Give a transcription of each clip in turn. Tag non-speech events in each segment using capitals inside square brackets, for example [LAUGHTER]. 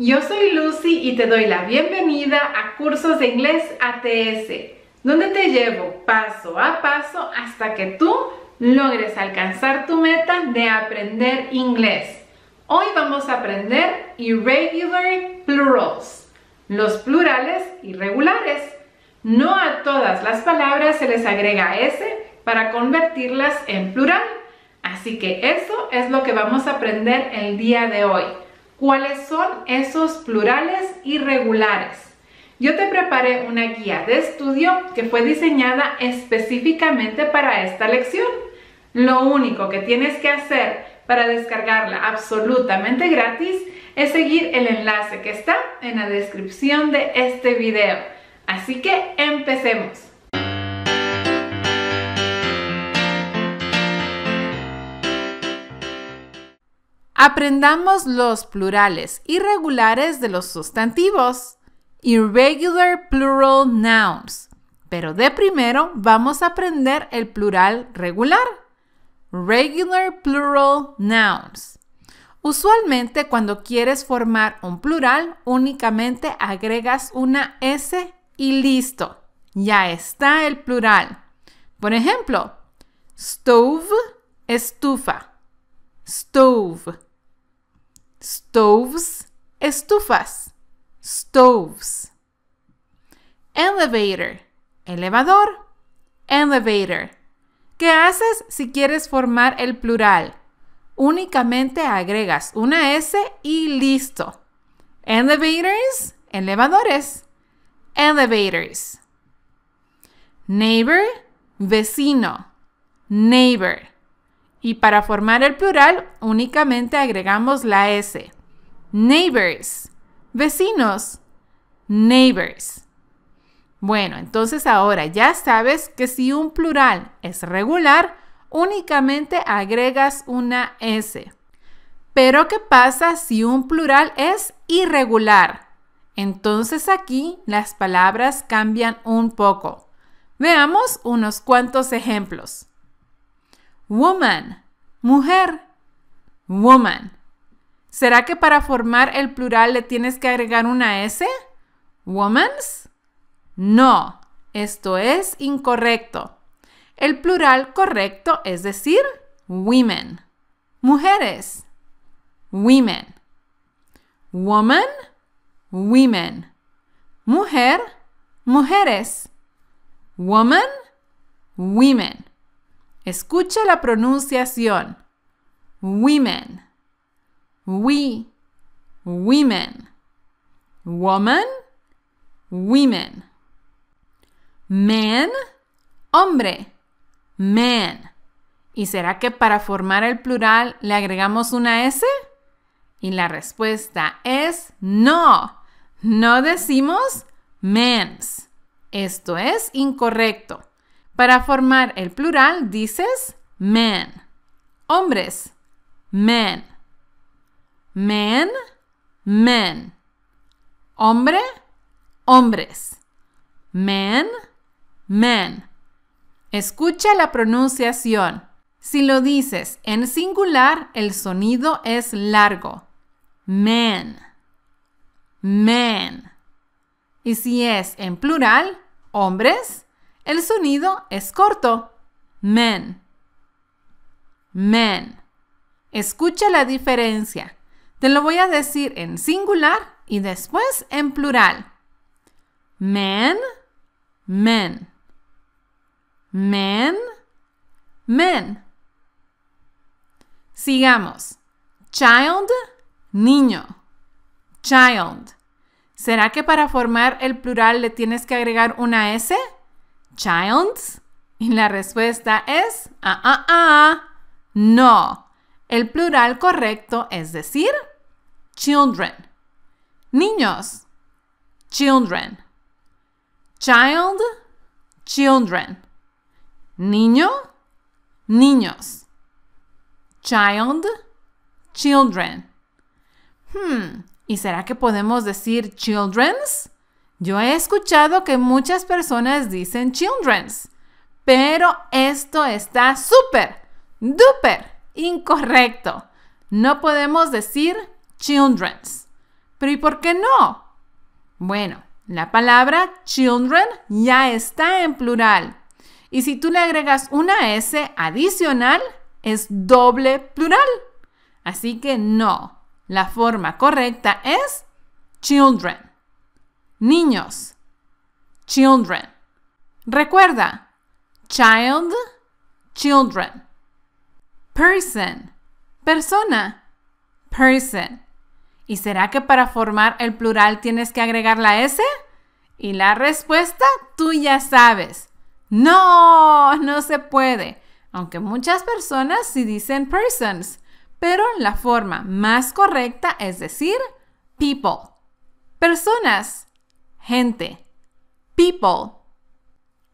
Yo soy Lucy y te doy la bienvenida a Cursos de Inglés ATS, donde te llevo paso a paso hasta que tú logres alcanzar tu meta de aprender inglés. Hoy vamos a aprender irregular plurals, los plurales irregulares. No a todas las palabras se les agrega S para convertirlas en plural. Así que eso es lo que vamos a aprender el día de hoy cuáles son esos plurales irregulares. Yo te preparé una guía de estudio que fue diseñada específicamente para esta lección. Lo único que tienes que hacer para descargarla absolutamente gratis es seguir el enlace que está en la descripción de este video. Así que empecemos. Aprendamos los plurales irregulares de los sustantivos, irregular plural nouns. Pero de primero vamos a aprender el plural regular, regular plural nouns. Usualmente cuando quieres formar un plural únicamente agregas una S y listo, ya está el plural. Por ejemplo, stove, estufa, stove Stoves, estufas. Stoves. Elevator, elevador. Elevator. ¿Qué haces si quieres formar el plural? Únicamente agregas una S y listo. Elevators, elevadores. Elevators. Neighbor, vecino. Neighbor. Y para formar el plural únicamente agregamos la S. Neighbors. Vecinos. Neighbors. Bueno, entonces ahora ya sabes que si un plural es regular, únicamente agregas una S. Pero ¿qué pasa si un plural es irregular? Entonces aquí las palabras cambian un poco. Veamos unos cuantos ejemplos woman, mujer, woman. ¿Será que para formar el plural le tienes que agregar una S? ¿Womans? No, esto es incorrecto. El plural correcto es decir women. Mujeres, women. Woman, women. Mujer, mujeres. Woman, women. Escucha la pronunciación. Women. We. Women. Woman. Women. Man. Hombre. Man. ¿Y será que para formar el plural le agregamos una S? Y la respuesta es no. No decimos mens. Esto es incorrecto. Para formar el plural dices men. Hombres, men. Men, men. Hombre, hombres. Men, men. Escucha la pronunciación. Si lo dices en singular, el sonido es largo. Men. Men. Y si es en plural, hombres, el sonido es corto. Men. Men. Escucha la diferencia. Te lo voy a decir en singular y después en plural. Men, men. Men, men. Sigamos. Child, niño. Child. ¿Será que para formar el plural le tienes que agregar una S? ¿Childs? Y la respuesta es, ah, ah, ah, no. El plural correcto es decir, children. Niños, children. Child, children. Niño, niños. Child, children. Hmm, ¿y será que podemos decir children's? Yo he escuchado que muchas personas dicen children's, pero esto está súper, duper incorrecto. No podemos decir children's. Pero ¿y por qué no? Bueno, la palabra children ya está en plural. Y si tú le agregas una S adicional, es doble plural. Así que no, la forma correcta es children. Niños. Children. Recuerda. Child. Children. Person. Persona. Person. ¿Y será que para formar el plural tienes que agregar la S? Y la respuesta tú ya sabes. No, no se puede. Aunque muchas personas sí dicen persons, pero la forma más correcta es decir people. Personas gente. People.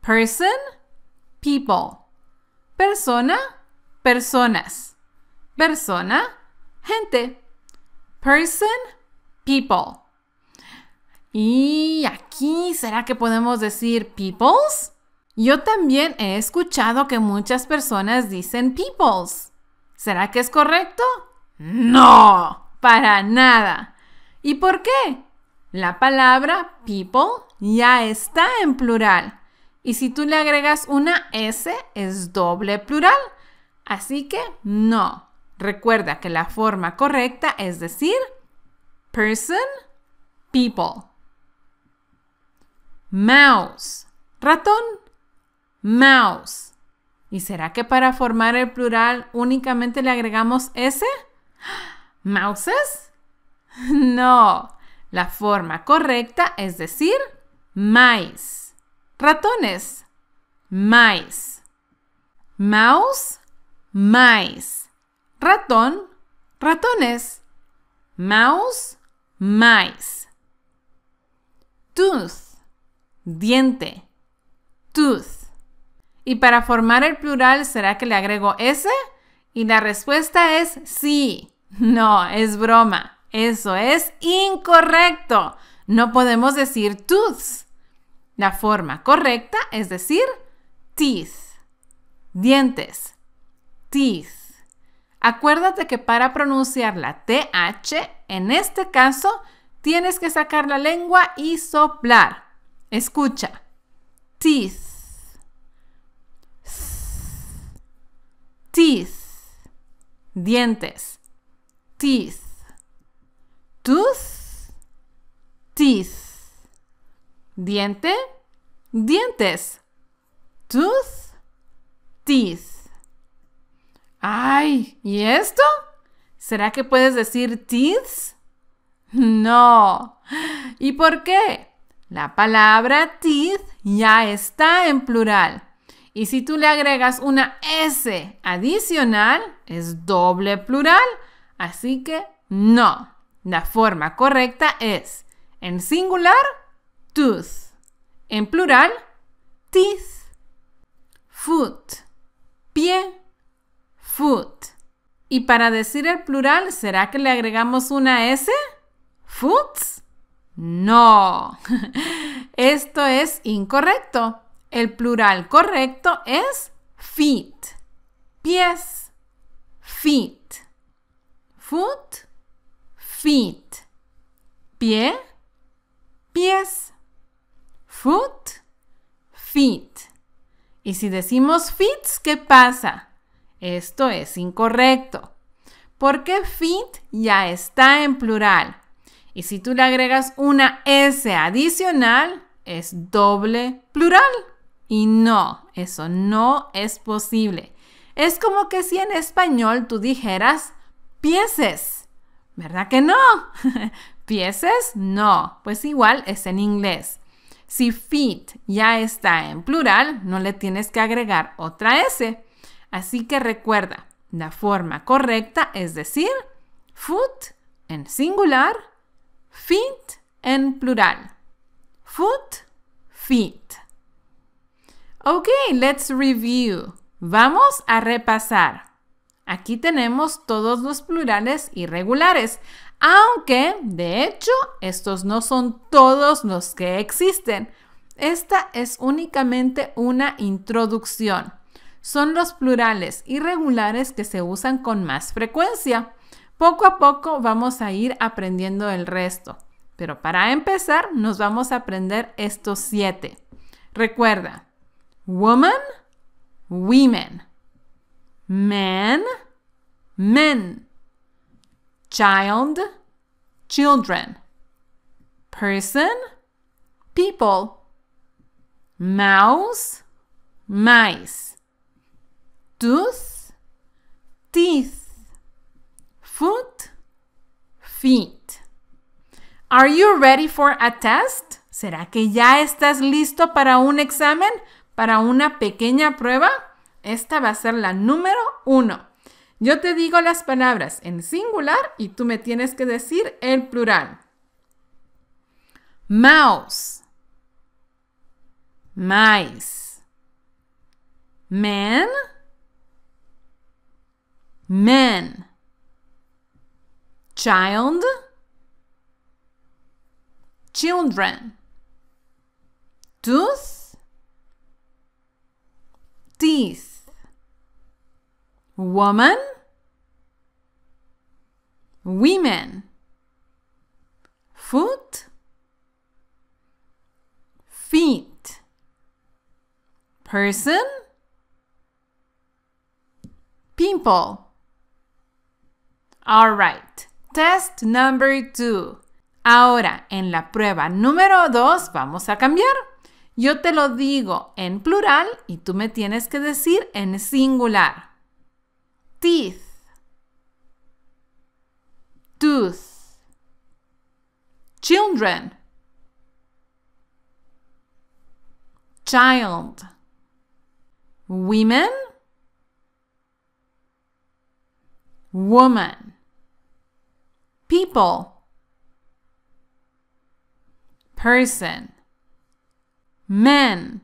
Person, people. Persona, personas. Persona, gente. Person, people. Y aquí, ¿será que podemos decir peoples? Yo también he escuchado que muchas personas dicen peoples. ¿Será que es correcto? No, para nada. ¿Y por qué? La palabra people ya está en plural. Y si tú le agregas una S, es doble plural. Así que no. Recuerda que la forma correcta es decir person, people. Mouse, ratón, mouse. ¿Y será que para formar el plural únicamente le agregamos S? [GASPS] ¿Mouses? [LAUGHS] No. La forma correcta es decir mice. Ratones, mice. Mouse, mice. Ratón, ratones. Mouse, mice. Tooth, diente. Tooth. Y para formar el plural, ¿será que le agrego S? Y la respuesta es sí. [LAUGHS] No, es broma. Eso es incorrecto. No podemos decir tooths. La forma correcta es decir teeth. Dientes. Teeth. Acuérdate que para pronunciar la TH, en este caso, tienes que sacar la lengua y soplar. Escucha. Teeth. Teeth. Dientes. Teeth tooth, teeth. Diente, dientes. Tooth, teeth. Ay, ¿y esto? ¿Será que puedes decir teeth? No. [GASPS] ¿Y por qué? La palabra teeth ya está en plural. Y si tú le agregas una S adicional, es doble plural. Así que no. La forma correcta es en singular tooth, en plural teeth, foot, pie, foot. Y para decir el plural, ¿será que le agregamos una S? ¿Foots? No. [LAUGHS] Esto es incorrecto. El plural correcto es feet. Pies. Feet. Foot feet. Pie, pies. Foot, feet. Y si decimos feet, ¿qué pasa? Esto es incorrecto, porque feet ya está en plural. Y si tú le agregas una S adicional, es doble plural. Y no, eso no es posible. Es como que si en español tú dijeras pieses. ¿Verdad que no? [LAUGHS] Pieces, No. Pues igual es en inglés. Si feet ya está en plural, no le tienes que agregar otra S. Así que recuerda, la forma correcta es decir foot en singular, feet en plural. Foot, feet. Ok, let's review. Vamos a repasar. Aquí tenemos todos los plurales irregulares, aunque de hecho estos no son todos los que existen. Esta es únicamente una introducción. Son los plurales irregulares que se usan con más frecuencia. Poco a poco vamos a ir aprendiendo el resto, pero para empezar nos vamos a aprender estos siete. Recuerda, woman, women man, men, child, children, person, people, mouse, mice, tooth, teeth, foot, feet. Are you ready for a test? ¿Será que ya estás listo para un examen? ¿Para una pequeña prueba? Esta va a ser la número uno. Yo te digo las palabras en singular y tú me tienes que decir el plural. Mouse. Mice. Man. Men. Child. Children. Tooth. Teeth woman, women, foot, feet, person, people. All right, test number two. Ahora, en la prueba número dos vamos a cambiar. Yo te lo digo en plural y tú me tienes que decir en singular. teeth tooth children child women woman people person men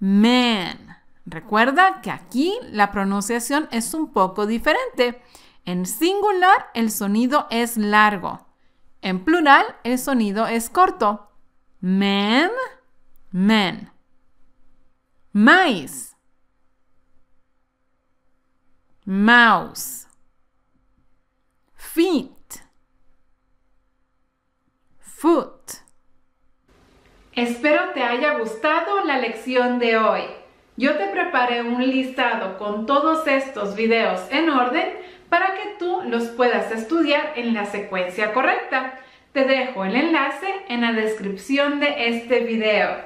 man Recuerda que aquí la pronunciación es un poco diferente. En singular el sonido es largo. En plural el sonido es corto. Men, men. Mice. Mouse. Feet. Foot. Espero te haya gustado la lección de hoy. Yo te preparé un listado con todos estos videos en orden para que tú los puedas estudiar en la secuencia correcta. Te dejo el enlace en la descripción de este video.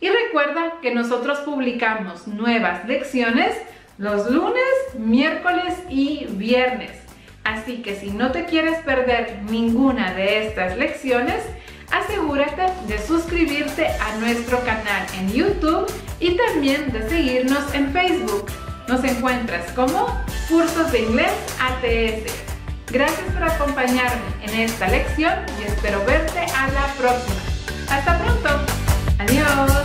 Y recuerda que nosotros publicamos nuevas lecciones los lunes, miércoles y viernes. Así que si no te quieres perder ninguna de estas lecciones, asegúrate de suscribirte a nuestro canal en YouTube y también de seguirnos en Facebook. Nos encuentras como Cursos de Inglés ATS. Gracias por acompañarme en esta lección y espero verte a la próxima. ¡Hasta pronto! ¡Adiós!